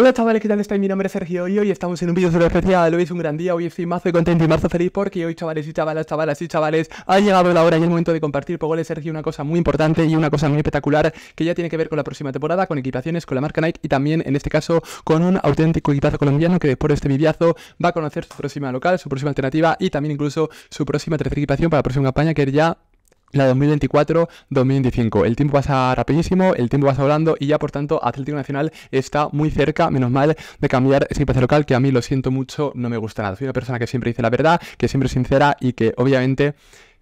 Hola chavales, ¿qué tal estáis? Mi nombre es Sergio y hoy estamos en un vídeo sobre especial. Hoy es un gran día, hoy estoy mazo contento y mazo feliz porque hoy chavales y chavalas, chavalas y chavales, ha llegado la hora y el momento de compartir por goles Sergio una cosa muy importante y una cosa muy espectacular que ya tiene que ver con la próxima temporada, con equipaciones, con la marca Nike y también en este caso con un auténtico equipazo colombiano que después de este viviazo va a conocer su próxima local, su próxima alternativa y también incluso su próxima tercera equipación para la próxima campaña que ya la 2024-2025. El tiempo pasa rapidísimo, el tiempo pasa volando y ya por tanto Atlético Nacional está muy cerca, menos mal, de cambiar ese pase local que a mí lo siento mucho, no me gusta nada. Soy una persona que siempre dice la verdad, que siempre es sincera y que obviamente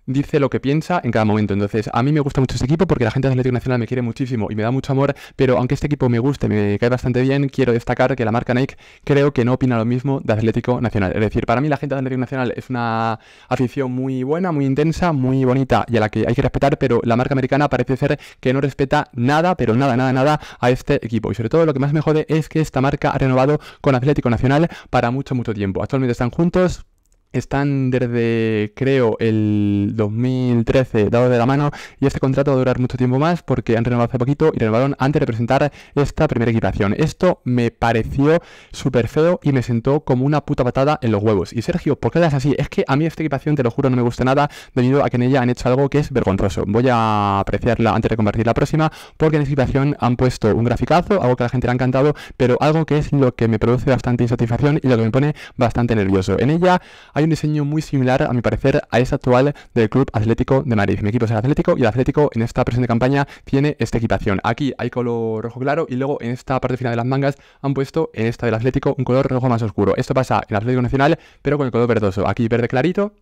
dice lo que piensa en cada momento. Entonces, a mí me gusta mucho este equipo porque la gente de Atlético Nacional me quiere muchísimo y me da mucho amor, pero aunque este equipo me guste, me cae bastante bien, quiero destacar que la marca Nike creo que no opina lo mismo de Atlético Nacional. Es decir, para mí la gente de Atlético Nacional es una afición muy buena, muy intensa, muy bonita y a la que hay que respetar, pero la marca americana parece ser que no respeta nada, pero nada, nada, nada a este equipo. Y sobre todo lo que más me jode es que esta marca ha renovado con Atlético Nacional para mucho, mucho tiempo. Actualmente están juntos, están desde, creo, el 2013 dado de la mano y este contrato va a durar mucho tiempo más porque han renovado hace poquito y renovaron antes de presentar esta primera equipación. Esto me pareció súper feo y me sentó como una puta patada en los huevos. Y Sergio, ¿por qué das así? Es que a mí esta equipación, te lo juro, no me gusta nada debido a que en ella han hecho algo que es vergonzoso. Voy a apreciarla antes de convertir la próxima porque en esta equipación han puesto un graficazo, algo que a la gente le ha encantado, pero algo que es lo que me produce bastante insatisfacción y lo que me pone bastante nervioso. En ella hay un diseño muy similar, a mi parecer, a ese actual del Club Atlético de Madrid. Mi equipo es el Atlético y el Atlético en esta presente campaña tiene esta equipación. Aquí hay color rojo claro y luego en esta parte final de las mangas han puesto en esta del Atlético un color rojo más oscuro. Esto pasa en el Atlético Nacional, pero con el color verdoso. Aquí verde clarito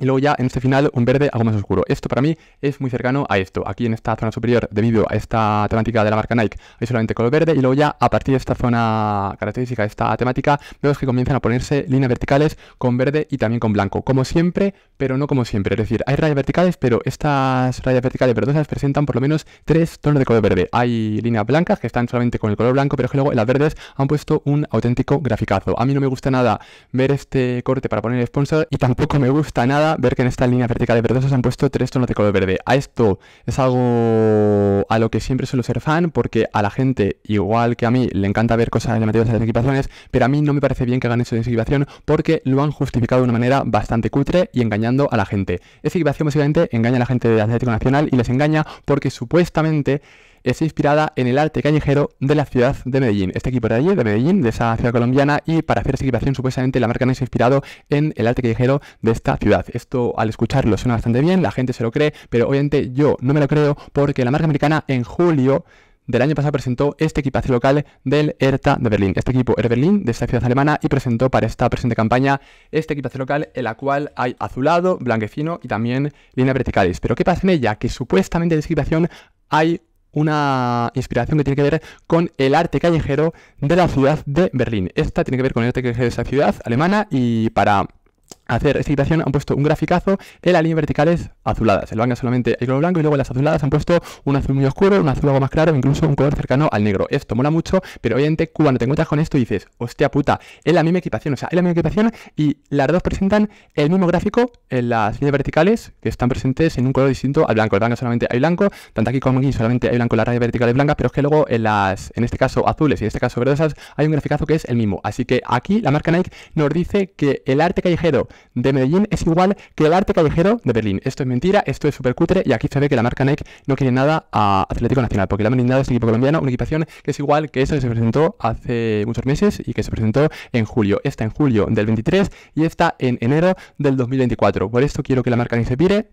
y luego ya en este final un verde algo más oscuro. Esto para mí es muy cercano a esto. Aquí en esta zona superior, debido a esta temática de la marca Nike, hay solamente color verde y luego ya a partir de esta zona característica, de esta temática, vemos que comienzan a ponerse líneas verticales con verde y también con blanco. Como siempre, pero no como siempre. Es decir, hay rayas verticales, pero estas rayas verticales verdosas presentan por lo menos tres tonos de color verde. Hay líneas blancas que están solamente con el color blanco, pero que luego en las verdes han puesto un auténtico graficazo. A mí no me gusta nada ver este corte para poner sponsor y tampoco me gusta nada ver que en esta línea vertical de verdosos han puesto tres tonos de color verde. A esto es algo a lo que siempre suelo ser fan porque a la gente, igual que a mí, le encanta ver cosas llamativas de las equipaciones, pero a mí no me parece bien que hagan eso de equipación porque lo han justificado de una manera bastante cutre y engañando a la gente. Esa equipación básicamente engaña a la gente de Atlético Nacional y les engaña porque supuestamente es inspirada en el arte callejero de la ciudad de Medellín. Este equipo de allí, de Medellín, de esa ciudad colombiana, y para hacer esta equipación, supuestamente la marca no se ha inspirado en el arte callejero de esta ciudad. Esto al escucharlo suena bastante bien, la gente se lo cree, pero obviamente yo no me lo creo porque la marca americana en julio del año pasado presentó este equipaje local del ERTA de Berlín. Este equipo era Berlín, de esta ciudad alemana, y presentó para esta presente campaña este equipaje local en la cual hay azulado, blanquecino y también líneas verticales. Pero ¿qué pasa en ella? Que supuestamente en esta equipación hay una inspiración que tiene que ver con el arte callejero de la ciudad de Berlín. Esta tiene que ver con el arte callejero de esa ciudad alemana y para hacer esta equitación han puesto un graficazo en las líneas verticales azuladas. el la solamente el color blanco y luego las azuladas han puesto un azul muy oscuro, un azul algo más claro, incluso un color cercano al negro. Esto mola mucho, pero obviamente cuando te encuentras con esto y dices, hostia puta, es la misma equipación, o sea, es la misma equipación y las dos presentan el mismo gráfico en las líneas verticales que están presentes en un color distinto al blanco. el solamente hay blanco, tanto aquí como aquí solamente hay blanco en las rayas verticales blancas, pero es que luego en las, en este caso azules y en este caso verdosas, hay un graficazo que es el mismo. Así que aquí la marca Nike nos dice que el arte callejero de Medellín es igual que el arte callejero de Berlín. Esto es mentira, esto es super cutre y aquí se ve que la marca Nike no quiere nada a Atlético Nacional, porque la han es este un equipo colombiano una equipación que es igual que esa que se presentó hace muchos meses y que se presentó en julio. Esta en julio del 23 y esta en enero del 2024. Por esto quiero que la marca Nike se pire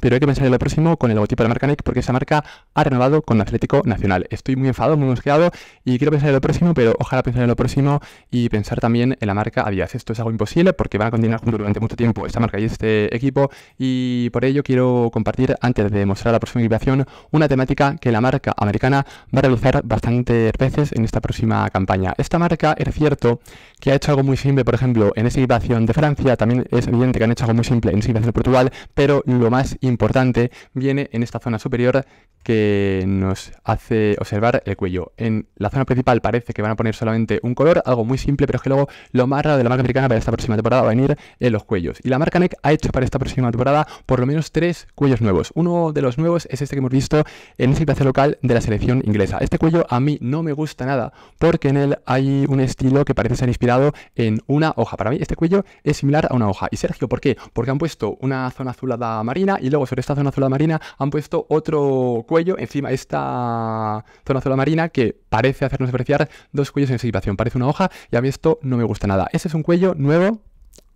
pero hay que pensar en lo próximo con el logotipo de la marca Nike porque esa marca ha renovado con Atlético Nacional. Estoy muy enfadado, muy mosqueado y quiero pensar en lo próximo, pero ojalá pensar en lo próximo y pensar también en la marca Adidas. Esto es algo imposible porque van a continuar juntos durante mucho tiempo esta marca y este equipo y por ello quiero compartir antes de mostrar la próxima equipación una temática que la marca americana va a realizar bastantes veces en esta próxima campaña. Esta marca es cierto que ha hecho algo muy simple, por ejemplo, en esa equipación de Francia, también es evidente que han hecho algo muy simple en esa equipación de Portugal, pero lo más importante importante viene en esta zona superior que nos hace observar el cuello. En la zona principal parece que van a poner solamente un color, algo muy simple, pero es que luego lo más raro de la marca americana para esta próxima temporada va a venir en los cuellos. Y la marca NEC ha hecho para esta próxima temporada por lo menos tres cuellos nuevos. Uno de los nuevos es este que hemos visto en el clase local de la selección inglesa. Este cuello a mí no me gusta nada porque en él hay un estilo que parece ser inspirado en una hoja. Para mí este cuello es similar a una hoja. Y Sergio, ¿por qué? Porque han puesto una zona azulada marina y luego sobre esta zona zona marina han puesto otro cuello encima esta zona azul marina que parece hacernos apreciar dos cuellos en situación. Parece una hoja y a mí esto no me gusta nada. Ese es un cuello nuevo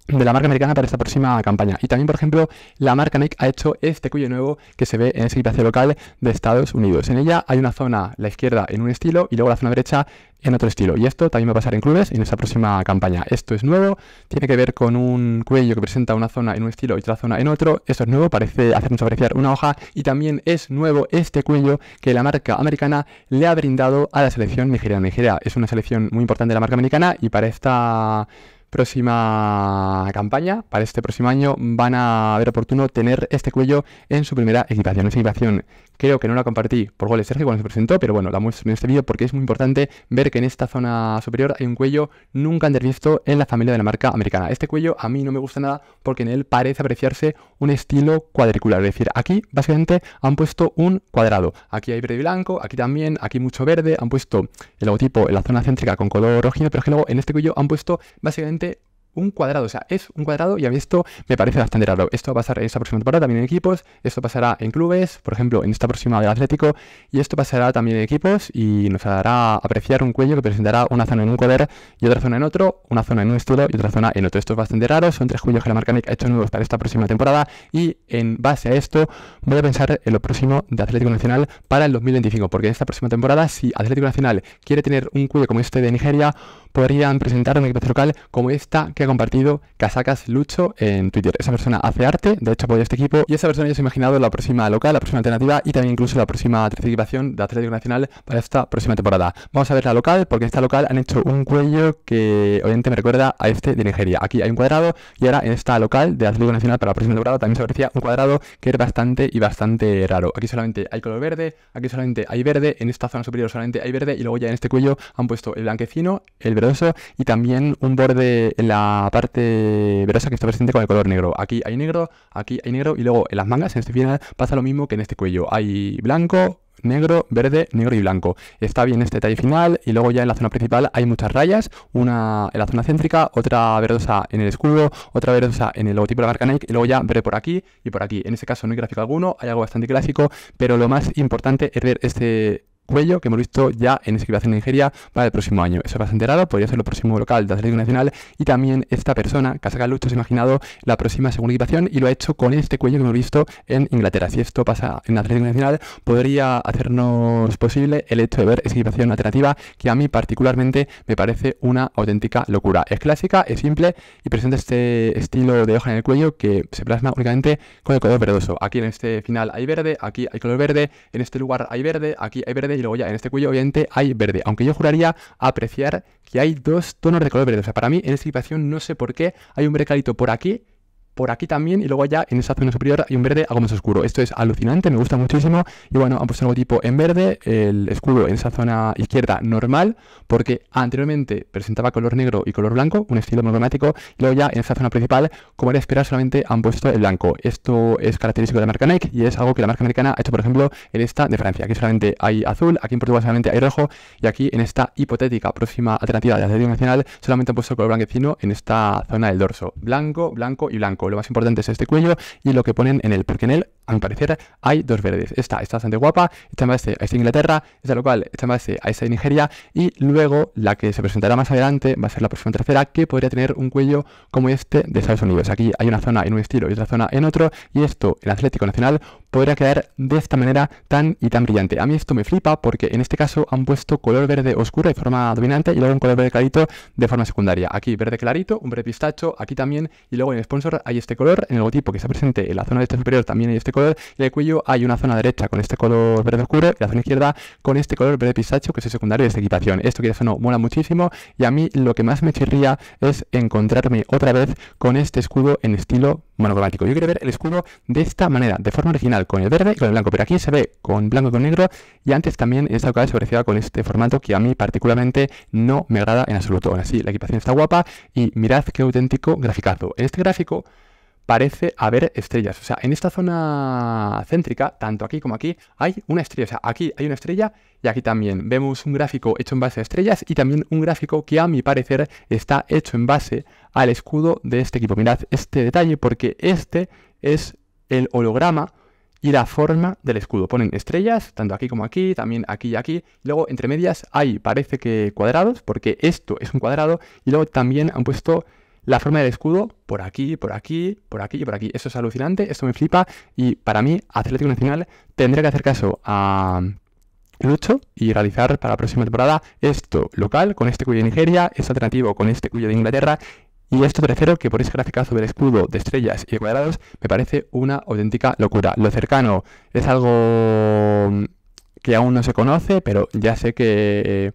de la marca americana para esta próxima campaña. Y también, por ejemplo, la marca Nike ha hecho este cuello nuevo que se ve en ese equipaje local de Estados Unidos. En ella hay una zona, la izquierda en un estilo y luego la zona derecha en otro estilo. Y esto también va a pasar en clubes en esta próxima campaña. Esto es nuevo, tiene que ver con un cuello que presenta una zona en un estilo y otra zona en otro. Esto es nuevo, parece hacernos apreciar una hoja. Y también es nuevo este cuello que la marca americana le ha brindado a la selección nigeriana. Nigeria es una selección muy importante de la marca americana y para esta próxima campaña, para este próximo año, van a ver oportuno tener este cuello en su primera equipación. equipación Creo que no la compartí por goles Sergio cuando se presentó, pero bueno, la muestro en este vídeo porque es muy importante ver que en esta zona superior hay un cuello nunca antes visto en la familia de la marca americana. Este cuello a mí no me gusta nada porque en él parece apreciarse un estilo cuadricular, es decir, aquí básicamente han puesto un cuadrado. Aquí hay verde y blanco, aquí también, aquí mucho verde, han puesto el logotipo en la zona céntrica con color rojino, pero es que luego en este cuello han puesto básicamente un cuadrado, o sea, es un cuadrado y a mí esto me parece bastante raro. Esto va a pasar en esta próxima temporada también en equipos, esto pasará en clubes, por ejemplo, en esta próxima del Atlético, y esto pasará también en equipos y nos hará apreciar un cuello que presentará una zona en un poder y otra zona en otro, una zona en un estilo y otra zona en otro. Esto es bastante raro, son tres cuellos que la marca ha hecho nuevos para esta próxima temporada y en base a esto voy a pensar en lo próximo de Atlético Nacional para el 2025, porque en esta próxima temporada si Atlético Nacional quiere tener un cuello como este de Nigeria, podrían presentar un equipo local como esta que ha compartido Casacas Lucho en Twitter. Esa persona hace arte, de hecho apoya este equipo, y esa persona ya se ha imaginado la próxima local, la próxima alternativa y también incluso la próxima participación de Atlético Nacional para esta próxima temporada. Vamos a ver la local, porque en esta local han hecho un cuello que obviamente me recuerda a este de Nigeria. Aquí hay un cuadrado y ahora en esta local de Atlético Nacional para la próxima temporada también se aparecía un cuadrado que es bastante y bastante raro. Aquí solamente hay color verde, aquí solamente hay verde, en esta zona superior solamente hay verde y luego ya en este cuello han puesto el blanquecino, el verdoso y también un borde en la parte verosa que está presente con el color negro. Aquí hay negro, aquí hay negro y luego en las mangas, en este final, pasa lo mismo que en este cuello. Hay blanco, negro, verde, negro y blanco. Está bien este detalle final y luego ya en la zona principal hay muchas rayas, una en la zona céntrica, otra verdosa en el escudo, otra verdosa en el logotipo de la marca Nike y luego ya verde por aquí y por aquí. En este caso no hay gráfico alguno, hay algo bastante clásico, pero lo más importante es ver este Cuello, que hemos visto ya en esa equipación en Nigeria para el próximo año. Eso es bastante raro, podría ser lo próximo local de Atlético Nacional y también esta persona, Casaca Lucho, se ha imaginado la próxima segunda equipación y lo ha hecho con este cuello que hemos visto en Inglaterra. Si esto pasa en la Atlético Nacional, podría hacernos posible el hecho de ver esa equipación alternativa que a mí particularmente me parece una auténtica locura. Es clásica, es simple y presenta este estilo de hoja en el cuello que se plasma únicamente con el color verdoso. Aquí en este final hay verde, aquí hay color verde, en este lugar hay verde, aquí hay verde y luego ya en este cuello obviamente hay verde, aunque yo juraría apreciar que hay dos tonos de color verde. O sea, para mí en esta situación no sé por qué hay un brecalito por aquí por aquí también y luego allá en esa zona superior hay un verde algo más oscuro. Esto es alucinante, me gusta muchísimo y bueno, han puesto algo tipo en verde, el escudo en esa zona izquierda normal porque anteriormente presentaba color negro y color blanco, un estilo dramático y luego ya en esa zona principal, como era esperar, solamente han puesto el blanco. Esto es característico de la marca Nike y es algo que la marca americana ha hecho, por ejemplo, en esta de Francia. Aquí solamente hay azul, aquí en Portugal solamente hay rojo y aquí en esta hipotética próxima alternativa de la nacional solamente han puesto color blanquecino en esta zona del dorso. Blanco, blanco y blanco. Lo más importante es este cuello y lo que ponen en él, porque en él, a mi parecer, hay dos verdes. Esta está bastante guapa, esta me a esta Inglaterra, esta local, esta me a esta Nigeria y luego la que se presentará más adelante va a ser la próxima tercera que podría tener un cuello como este de Estados Unidos. Aquí hay una zona en un estilo y otra zona en otro y esto, el Atlético Nacional, podría quedar de esta manera tan y tan brillante. A mí esto me flipa porque en este caso han puesto color verde oscuro de forma dominante y luego un color verde clarito de forma secundaria. Aquí verde clarito, un verde pistacho, aquí también y luego en el sponsor hay hay este color, en el logotipo que está presente en la zona de este superior también hay este color, y en el cuello hay una zona derecha con este color verde oscuro, y la zona izquierda con este color verde pistacho que es el secundario de esta equipación. Esto que eso no mola muchísimo, y a mí lo que más me chirría es encontrarme otra vez con este escudo en estilo monocromático. Yo quiero ver el escudo de esta manera, de forma original, con el verde y con el blanco, pero aquí se ve con blanco y con negro y antes también en esta ocasión se con este formato que a mí particularmente no me agrada en absoluto. Aún así, la equipación está guapa y mirad qué auténtico graficazo. En este gráfico parece haber estrellas. O sea, en esta zona céntrica, tanto aquí como aquí, hay una estrella. O sea, aquí hay una estrella y aquí también. Vemos un gráfico hecho en base a estrellas y también un gráfico que a mi parecer está hecho en base al escudo de este equipo. Mirad este detalle porque este es el holograma y la forma del escudo. Ponen estrellas, tanto aquí como aquí, también aquí y aquí. Luego, entre medias, hay, parece que cuadrados, porque esto es un cuadrado. Y luego también han puesto la forma del escudo, por aquí, por aquí, por aquí y por aquí. Eso es alucinante, esto me flipa. Y para mí, Atlético Nacional tendría que hacer caso a Lucho y realizar para la próxima temporada esto local con este cuello de Nigeria, Esto alternativo con este cuello de Inglaterra y esto tercero, que por ese sobre del escudo de estrellas y de cuadrados, me parece una auténtica locura. Lo cercano es algo que aún no se conoce, pero ya sé que eh,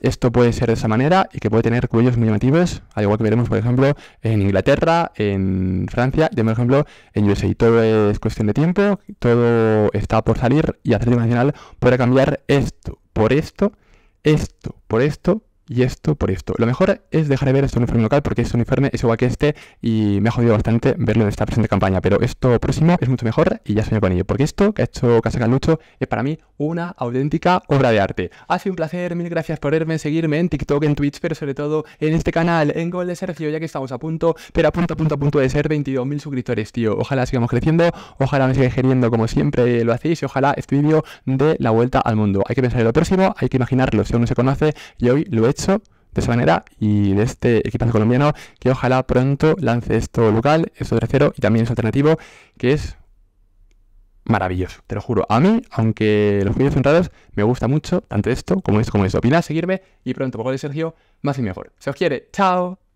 esto puede ser de esa manera y que puede tener cuellos muy llamativos, al igual que veremos, por ejemplo, en Inglaterra, en Francia, y por ejemplo, en USA. Todo es cuestión de tiempo, todo está por salir y Atlético Nacional puede cambiar esto por esto, esto por esto, y esto por esto. Lo mejor es dejar de ver este uniforme local porque este uniforme es igual que este y me ha jodido bastante verlo en esta presente campaña, pero esto próximo es mucho mejor y ya sueño con ello, porque esto que ha hecho Casa Lucho es para mí una auténtica obra de arte. Ha sido un placer, mil gracias por verme, seguirme en TikTok, en Twitch, pero sobre todo en este canal, en Gol de Sergio, ya que estamos a punto, pero a punto, a punto, a punto de ser 22.000 suscriptores, tío. Ojalá sigamos creciendo, ojalá me sigáis geriendo como siempre lo hacéis y ojalá este vídeo dé la vuelta al mundo. Hay que pensar en lo próximo, hay que imaginarlo, si aún no se conoce y hoy lo he hecho de esa manera y de este equipazo colombiano que ojalá pronto lance esto local, esto tercero y también es alternativo, que es maravilloso, te lo juro. A mí, aunque los vídeos centrados me gusta mucho tanto esto como esto como esto. Opinad, seguirme y pronto Poco de Sergio, más y mejor. Se os quiere, chao.